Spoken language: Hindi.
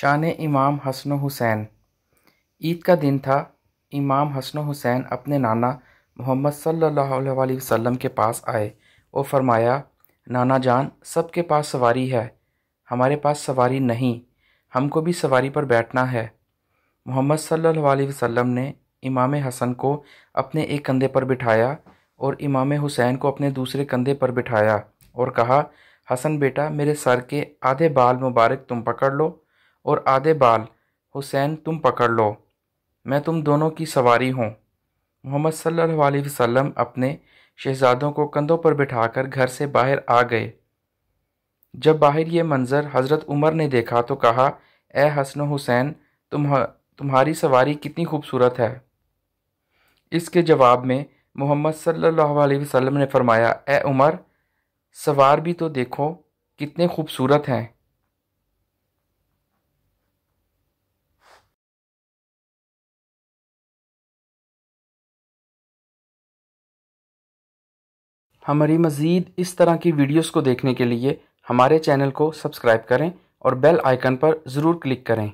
शान इमाम हसन हुसैन ईद का दिन था इमाम हसन हुसैन अपने नाना मोहम्मद सल्ला वसम के पास आए और फरमाया नाना जान सबके पास सवारी है हमारे पास सवारी नहीं हमको भी सवारी पर बैठना है मोहम्मद सल्ला वसम ने इमाम हसन को अपने एक कंधे पर बिठाया और इमाम हुसैन को अपने दूसरे कंधे पर बिठाया और कहा हसन बेटा मेरे सर के आधे बाल मुबारक तुम पकड़ लो और आधे बाल हुसैन तुम पकड़ लो मैं तुम दोनों की सवारी हूँ मोहम्मद सल्लल्लाहु अलैहि वसल्लम अपने शहजादों को कंधों पर बिठाकर घर से बाहर आ गए जब बाहर ये मंज़र हज़रत उमर ने देखा तो कहा ए हसन हुसैन तुम तुम्हारी सवारी कितनी खूबसूरत है इसके जवाब में मोहम्मद सल्लल्लाहु अलैहि वसल्लम ने फरमाया ए उमर सवार भी तो देखो कितने खूबसूरत हैं हमारी मज़ीद इस तरह की वीडियोस को देखने के लिए हमारे चैनल को सब्सक्राइब करें और बेल आइकन पर ज़रूर क्लिक करें